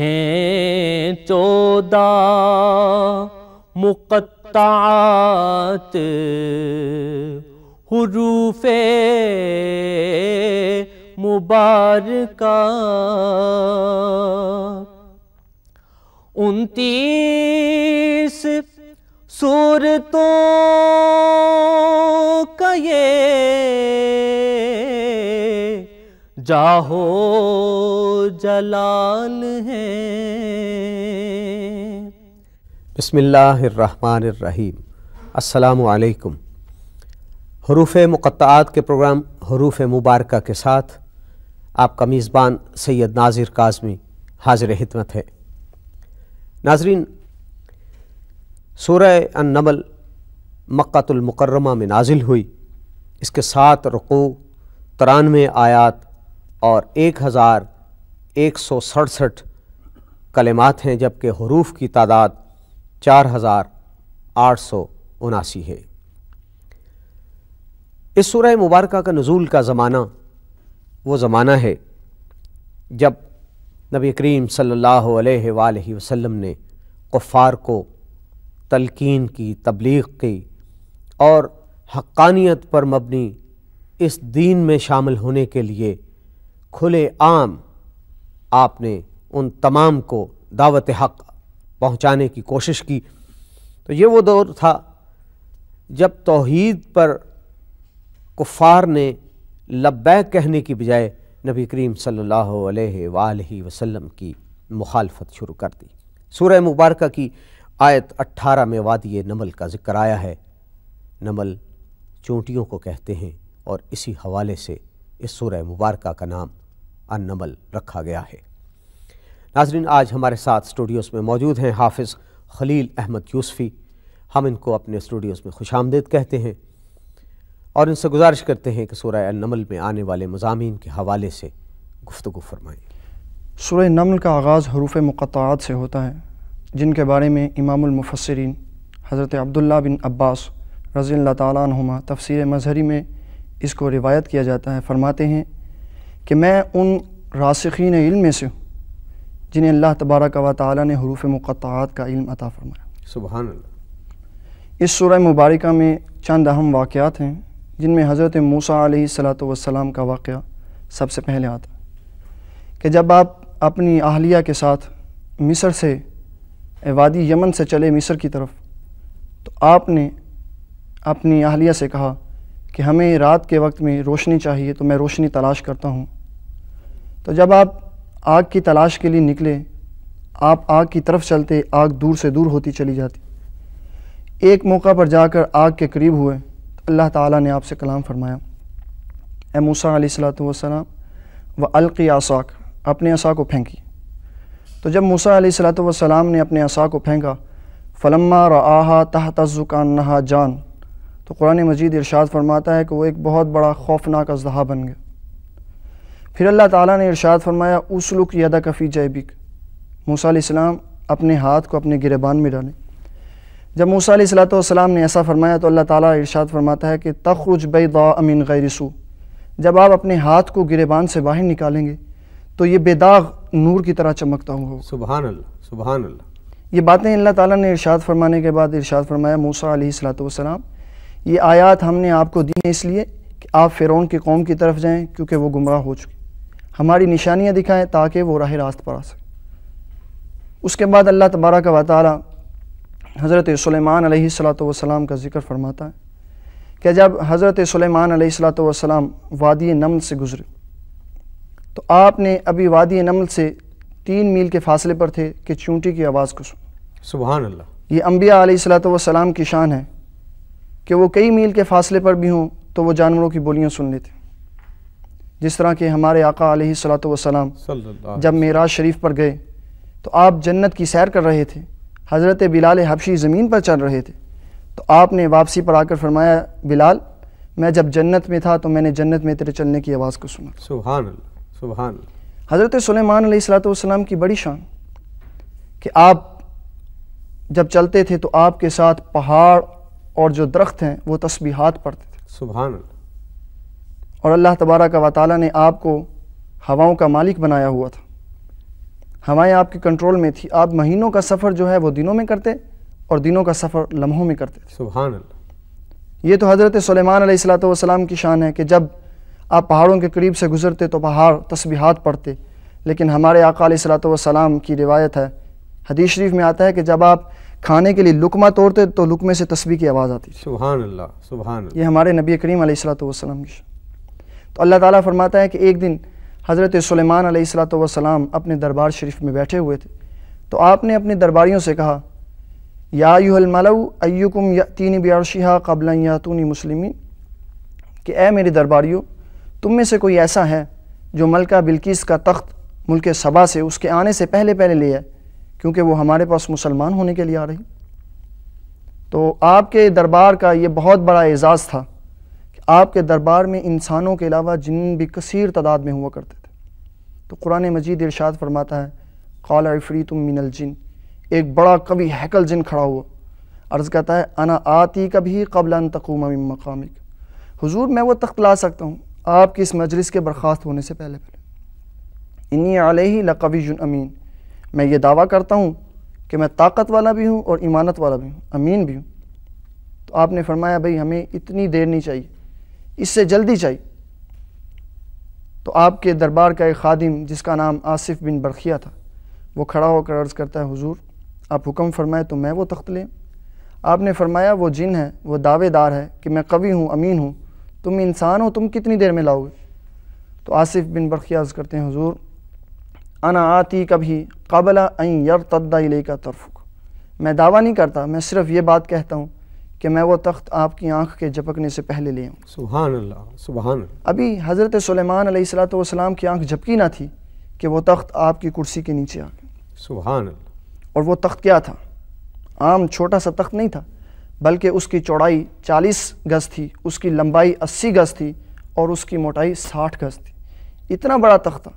चौदा चौदह मुकत्तात हुरूफ़े मुबारक उनतीस सूरतों का ये जाहो जलाल है बसमीम असलकुम हरूफ मुक़ात के प्रोग्राम हरूफ मुबारक के साथ आपका मेज़बान सैयद नाजिर काजमी हाजिर हिदमत है नाजरीन सूरह अनमल मक्तुलमकरमा में नाजिल हुई इसके सात रकू तरानवे आयात और एक हज़ार एक सौ सड़सठ कलेमात हैं जबकि हरूफ की तादाद चार हज़ार आठ सौ उनासी है इस सूरह मुबारक का नज़ूल का ज़माना वो ज़माना है जब नबी करीम सल्लल्लाहु अलैहि वसल्लम ने कुफ़ार को तलकीन की तबलीग की और हक्कानियत पर मबनी इस दीन में शामिल होने के लिए खुले आम आपने उन तमाम को दावत हक पहुंचाने की कोशिश की तो ये वो दौर था जब तोहद पर कुफ़ार ने लब्बैक कहने की बजाय नबी करीम सल्लल्लाहु अलैहि वसल्लम की मुखालफत शुरू कर दी सूरह मुबारक की आयत 18 में वादी नमल का जिक्र आया है नमल चोटियों को कहते हैं और इसी हवाले से इस सूरह मुबारक का नाम अनमल रखा गया है नाजरीन आज हमारे साथ स्टूडियोज़ में मौजूद हैं हाफिज़ खलील अहमद यूसफ़ी हम इनको अपने स्टूडियोज़ में खुश आमदेद कहते हैं और इनसे गुजारिश करते हैं कि सूर्य नमल में आने वाले मजामी के हवाले से गुफ्तु फरमाएँ सूर्य नमल का आगाज़ हरूफ मुक़ात से होता है जिनके बारे में इमामफसरीन हज़रत अब्दुल्ला बिन अब्बास रज़ी अल्लाह तुमा तफसर मजहरी में इसको रिवायत किया जाता है फरमाते हैं कि मैं उन रासखीन इल्म में से हूँ जिन्हें अल्लाह तबारक व ने हरूफ मुक़ात का इल्म अता फरमाया सुबहान इस सूर मुबारक में चंद अहम वाक़ात हैं जिनमें हज़रत मूसा सलात वसलाम का वाक़ सबसे पहले आता कि जब आप अपनी अहलिया के साथ मिस्र से वादी यमन से चले मिस्र की तरफ तो आपने अपनी अहलिया से कहा कि हमें रात के वक्त में रोशनी चाहिए तो मैं रोशनी तलाश करता हूँ तो जब आप आग की तलाश के लिए निकले आप आग की तरफ चलते आग दूर से दूर होती चली जाती एक मौका पर जाकर आग के करीब हुए तो अल्लाह ताला ने आपसे कलाम फरमाया ए मूसा सलाम व अल्की आसाक अपने असा को फेंकी तो जब मूसा सलाम ने अपने असा को फेंका फ़लम्मा रहा तह तजुकान नहा जान तो कुरान मजीद इरशाद फरमाता है कि वो एक बहुत बड़ा खौफनाक अजहा बन गया फिर अल्लाह ताला ने इरशाद फरमाया उसलुक यदा कफ़ी जैबिक मूसा इस्लाम अपने हाथ को अपने गिरबान में डालें जब मूसा सलाम ने ऐसा फरमाया तो अल्लाह ताला इरशाद फरमाता है कि तखरुज बेदा अमीन गैरसू जब आप अपने हाथ को गिरबान से बाहर निकालेंगे तो ये बेदाग नूर की तरह चमकता हुआ सुबह अल्लाह अल्लाह ये बातें अल्लाह ताला ने इरशाद फरमाने के बाद इरशाद फरमाया मूसा सलाम ये आयत हमने आपको दी है इसलिए कि आप फ़िरौन की कौम की तरफ जाएँ क्योंकि वो गुमराह हो चुकी हमारी निशानियाँ दिखाएँ ताकि वो राह रास्त पर आ सके उसके बाद अल्लाह तबारा का ताली हज़रत सलेमान सलाम का ज़िक्र फरमाता है कि जब हज़रत सलेमान सलाम वादी नमल से गुज़रे तो आपने अभी वादी नमल से तीन मील के फासले पर थे कि चूंटी की आवाज़ को सुन सुबह ये अम्बिया सलाम की शान है कि वो कई मील के फासले पर भी हों तो वो जानवरों की बोलियाँ सुन लेते जिस तरह के हमारे आका सलात जब मेराज शरीफ पर गए तो आप जन्नत की सैर कर रहे थे हज़रत बिलाल हबशी ज़मीन पर चल रहे थे तो आपने वापसी पर आकर फरमाया बिलाल मैं जब जन्नत में था तो मैंने जन्नत में तेरे चलने की आवाज़ को सुना सुबहान सुबहान हज़रत सलेमान सलाम की बड़ी शान कि आप जब चलते थे तो आपके साथ पहाड़ और जो दरख्त हैं वो तस्बीहात पढ़ते थे सुबहान और अल्लाह तबारा का वाली ने आपको हवाओं का मालिक बनाया हुआ था हवाएं आपके कंट्रोल में थी आप महीनों का सफ़र जो है वो दिनों में करते और दिनों का सफ़र लम्हों में करते थे ये तो हज़रत सलेमान सलाम की शान है कि जब आप पहाड़ों के करीब से गुज़रते तो पहाड़ तस्बीहात पढ़ते लेकिन हमारे आका सलाम की रिवायत है हदीस शरीफ में आता है कि जब आप खाने के लिए लुकमा तोड़ते तो लुकमे से तस्वीर की आवाज़ आती सुबह सुबह ये हमारे नबी करीम सलाम की शान तो अल्लाह ताला फरमाता है कि एक दिन हज़रत सलेमान सलाम अपने दरबार शरीफ में बैठे हुए थे तो आपने अपने दरबारियों से कहा या यूहलमलऊ अयुकुम तीन ब्यारशिहा कबला यातूनी मुसलिमिन कि ए मेरे दरबारियों तुम में से कोई ऐसा है जो मलका बिल्किस का तख्त मुल्क सबा से उसके आने से पहले पहले ले आए क्योंकि वो हमारे पास मुसलमान होने के लिए आ रही तो आपके दरबार का ये बहुत बड़ा एज़ाज़ था आपके दरबार में इंसानों के अलावा जिन भी कसर तादाद में हुआ करते थे तो कुरान मजीद इरशाद फरमाता है कॉल अफरी तुम मिनल जिन एक बड़ा कवि हैकल जिन खड़ा हुआ अर्ज़ कहता है अना आती कभी कबला तकूम मकामिक हजूर मैं वो तख्त ला सकता हूँ आपकी इस मजलिस के बर्खास्त होने से पहले पहले इन्हीं लकवि लकवी अमीन मैं ये दावा करता हूँ कि मैं ताकत वाला भी हूँ और इमानत वाला भी हूँ अमीन भी हूँ तो आपने फरमाया भाई हमें इतनी देर नहीं चाहिए इससे जल्दी चाहिए तो आपके दरबार का एक खादिम जिसका नाम आसिफ बिन बरखिया था वो खड़ा होकर अर्ज़ करता है हुजूर आप हुक्म फरमाए तो मैं वो तख्त लें आपने फरमाया वो जिन है वो दावेदार है कि मैं कवि हूँ अमीन हूँ तुम इंसान हो तुम कितनी देर में लाओगे तो आसिफ बिन बरखिया अर्ज़ करते हैं हुजूर अना आती कभी कबला अं यर तद्दा का तरफ़ मैं दावा नहीं करता मैं सिर्फ़ ये बात कहता हूँ कि मैं वो तख्त आपकी आंख के झपकने से पहले ले आऊँ सुबहान सुबहान अभी हज़रत सलेमान सलाम की आंख झपकी ना थी कि वो तख्त आपकी कुर्सी के नीचे आ गए सुबहान और वो तख्त क्या था आम छोटा सा तख्त नहीं था बल्कि उसकी चौड़ाई चालीस गज थी उसकी लंबाई अस्सी गज थी और उसकी मोटाई साठ गज थी इतना बड़ा तख्त था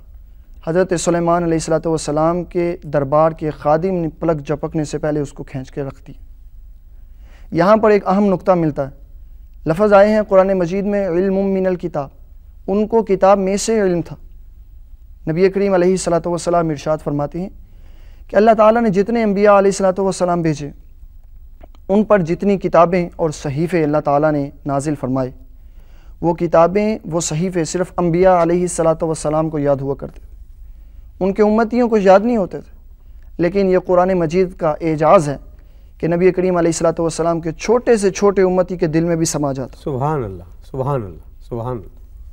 हज़रत सलेमान सलाम के दरबार के खादिम ने पलक झपकने से पहले उसको खींच के रख दिया यहाँ पर एक अहम नुकता मिलता है लफज आए हैं कुरान मजीद में मिनल किताब उनको किताब में से इल्म था नबी करीम वसलाम इरशाद फरमाते हैं कि अल्लाह ताला ने जितने अम्बिया वसलाम भेजे उन पर जितनी किताबें और सहीफ़े अल्लाह ताला ने नाजिल फरमाए वो किताबें वो सहीफ़े सिर्फ़ अम्बिया सलात वसलाम को याद हुआ करते थे उनके उम्मतियों को याद नहीं होते थे लेकिन ये कुरान मजीद का एजाज़ है ये नबी करीम सलाम के छोटे से छोटे उम्मती के दिल में भी समा जाता सुबहान अल्लाह सुबहान अल्लाह सुबहान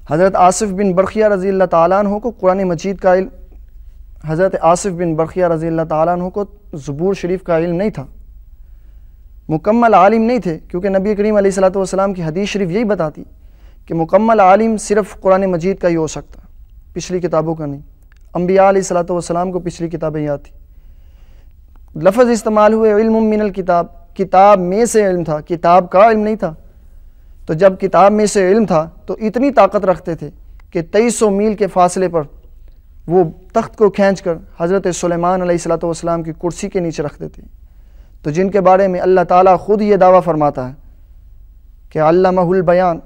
हज़रत आसिफ बिन बरखिया रज़ी अल्लाह तु को कुरान मजीद का इल हज़रत आसिफ बिन बरखिया रज़ी अल्लाह तु को ज़बूर शरीफ का इल्म नहीं था मुकम्मल आलिम नहीं थे क्योंकि नबी करीम सलाम की हदीस शरीफ यही बताती कि मुकम्मल आलिम सिर्फ़ कुरान मजीद का ही हो सकता पिछली किताबों का नहीं अम्बिया वसलाम को पिछली किताबें याद थी लफज इस्तेमाल हुए इल्म मिनल किताब किताब में से इल्म था किताब का इल्म नहीं था तो जब किताब में से इल्म था तो इतनी ताकत रखते थे कि तेईस सौ मील के फासले पर वो तख्त को खींच कर हज़रत सलेमान की कुर्सी के नीचे रखते थे तो जिनके बारे में अल्लाह ताला ख़ुद ये दावा फरमाता है कि अल्लाहुल बयान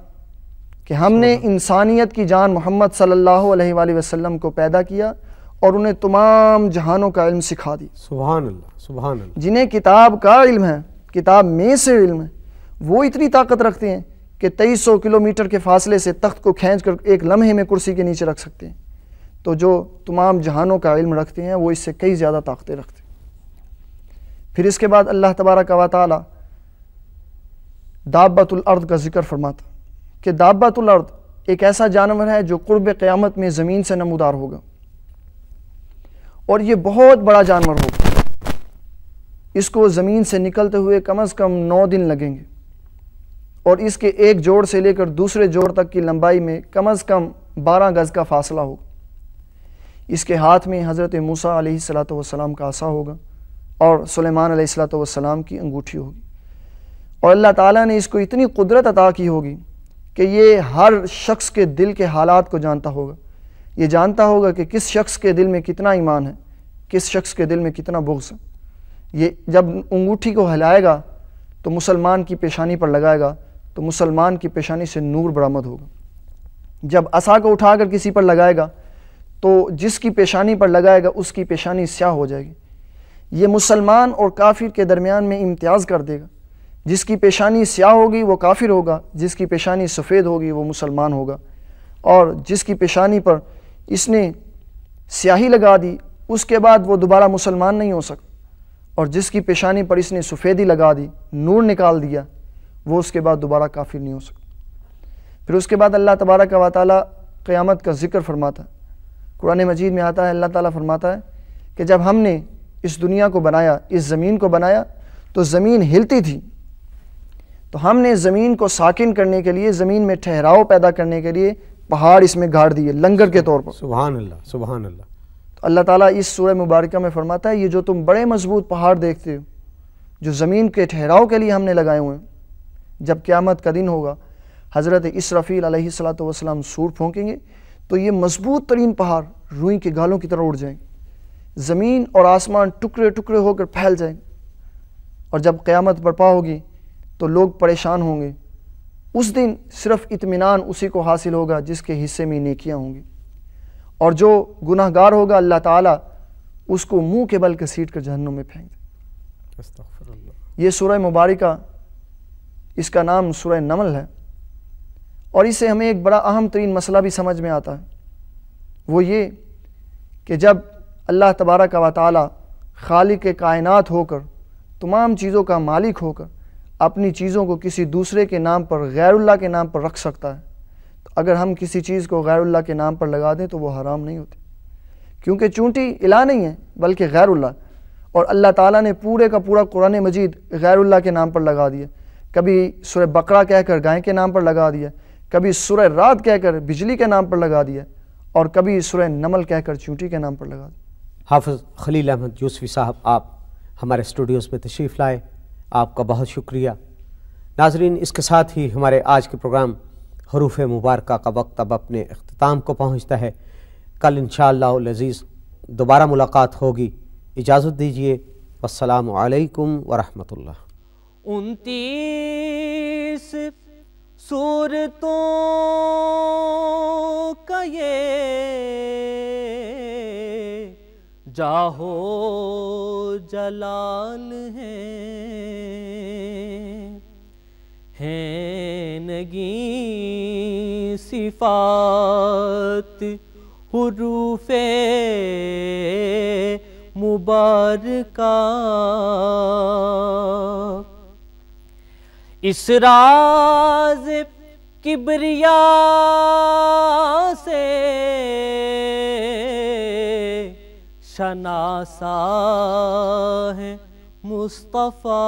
कि हमने इंसानियत की जान मोहम्मद सल्लल्लाहु अलैहि वसल्लम को पैदा किया और उन्हें तमाम जहानों का इल्म सिखा दी सुबहान अल्लाह अल्लाह जिन्हें किताब का इल्म है किताब में से इल्म है वो इतनी ताकत रखते हैं कि तेईस सौ किलोमीटर के फासले से तख्त को खींच कर एक लम्हे में कुर्सी के नीचे रख सकते हैं तो जो तमाम जहानों का इल्म रखते हैं वो इससे कई ज़्यादा ताकतें रखते हैं फिर इसके बाद अल्लाह तबारक व ताली दाबतुलर्द का जिक्र फरमाता कि दाबतुलर्द एक ऐसा जानवर है जो कुर्ब क़्यामत में ज़मीन से नमदार होगा और ये बहुत बड़ा जानवर होगा इसको ज़मीन से निकलते हुए कम अज़ कम नौ दिन लगेंगे और इसके एक जोड़ से लेकर दूसरे जोड़ तक की लंबाई में कम अज़ कम बारह गज़ का फासला होगा इसके हाथ में हज़रत मूसा सलाम का आसा होगा और सलेमान सलाम की अंगूठी होगी और अल्लाह ताला ने इसको इतनी कुदरत अता की होगी कि ये हर शख्स के दिल के हालात को जानता होगा ये जानता होगा कि किस शख्स के दिल में कितना ईमान है किस शख्स के दिल में कितना बुग्स है ये जब अंगूठी को हिलाएगा तो मुसलमान की पेशानी पर लगाएगा तो मुसलमान की पेशानी से नूर बरामद होगा जब असा को उठाकर किसी पर लगाएगा तो जिसकी पेशानी पर लगाएगा उसकी पेशानी स्याह हो जाएगी ये मुसलमान और काफिर के दरमियान में इम्तियाज़ कर देगा जिसकी पेशानी स्याह होगी वो काफिर होगा जिसकी पेशानी सफ़ेद होगी वो मुसलमान होगा और जिसकी पेशानी पर इसने स्याही लगा दी उसके बाद वो दोबारा मुसलमान नहीं हो सकता और जिसकी पेशानी पर इसने सफ़ेदी लगा दी नूर निकाल दिया वो उसके बाद दोबारा काफिर नहीं हो सकता फिर उसके बाद अल्लाह तबारक का ताली क़्यामत का जिक्र फरमाता कुरान मजीद में आता है अल्लाह ताली फरमाता है कि जब हमने इस दुनिया को बनाया इस ज़मीन को बनाया तो ज़मीन हिलती थी तो हमने ज़मीन को साकिन करने के लिए ज़मीन में ठहराव पैदा करने के लिए पहाड़ इसमें गाड़ दिए लंगर के तौर पर सुबह अल्लाह सुबह अल्लाह तो अल्लाह ताला इस सूर मुबारक में फरमाता है ये जो तुम बड़े मजबूत पहाड़ देखते हो जो ज़मीन के ठहराव के लिए हमने लगाए हुए हैं जब क़्यामत का दिन होगा हज़रत इस इसरफ़ील सलात वसलाम सूर फोंकेंगे तो ये मजबूत तरीन पहाड़ रुई के गालों की तरह उड़ जाएंगे ज़मीन और आसमान टुकड़े टुकड़े होकर फैल जाएंगे और जब क़्यामत बर्पा होगी तो लोग परेशान होंगे उस दिन सिर्फ इतमान उसी को हासिल होगा जिसके हिस्से में नकियाँ होंगी और जो गुनाहगार होगा अल्लाह ताला उसको मुंह के बल के सीट कर जहन्नुम में फेंक दे ये सुरह मुबारक इसका नाम सुरह नमल है और इसे हमें एक बड़ा अहम तरीन मसला भी समझ में आता है वो ये कि जब अल्लाह तबारक व ताली खालिक कायनत होकर तमाम चीज़ों का मालिक होकर अपनी चीज़ों को किसी दूसरे के नाम पर गैरुल्ला के नाम पर रख सकता है तो अगर हम किसी चीज़ को गैरुल्ला के नाम पर लगा दें तो वो हराम नहीं होती क्योंकि चूंटी इला नहीं है बल्कि गैरुल्ला और अल्लाह ताला ने पूरे का पूरा कुरान मजीद गैरुल्ला के नाम पर लगा दिया कभी सुरह बकरा कहकर गाय के नाम पर लगा दिया कभी सुरह रात कहकर बिजली के नाम पर लगा दिया और कभी सुरह नमल कहकर चूंटी के नाम पर लगा दिया हाफिज़ खलील अहमद यूसफ़ी साहब आप हमारे स्टूडियोज़ में तशरीफ़ लाए आपका बहुत शुक्रिया नाजरीन इसके साथ ही हमारे आज के प्रोग्राम हरूफ मुबारक का वक्त अब अपने अख्ताम को पहुँचता है कल इन शज़ीज़ दोबारा मुलाकात होगी इजाज़त दीजिए असलकम वरहमल उनतीस सूरतों का ये जाहो जलाल हैं हैं नगी सिफात हुरूफे मुबारका इस राज किबरिया से शनासा है मुस्तफ़ा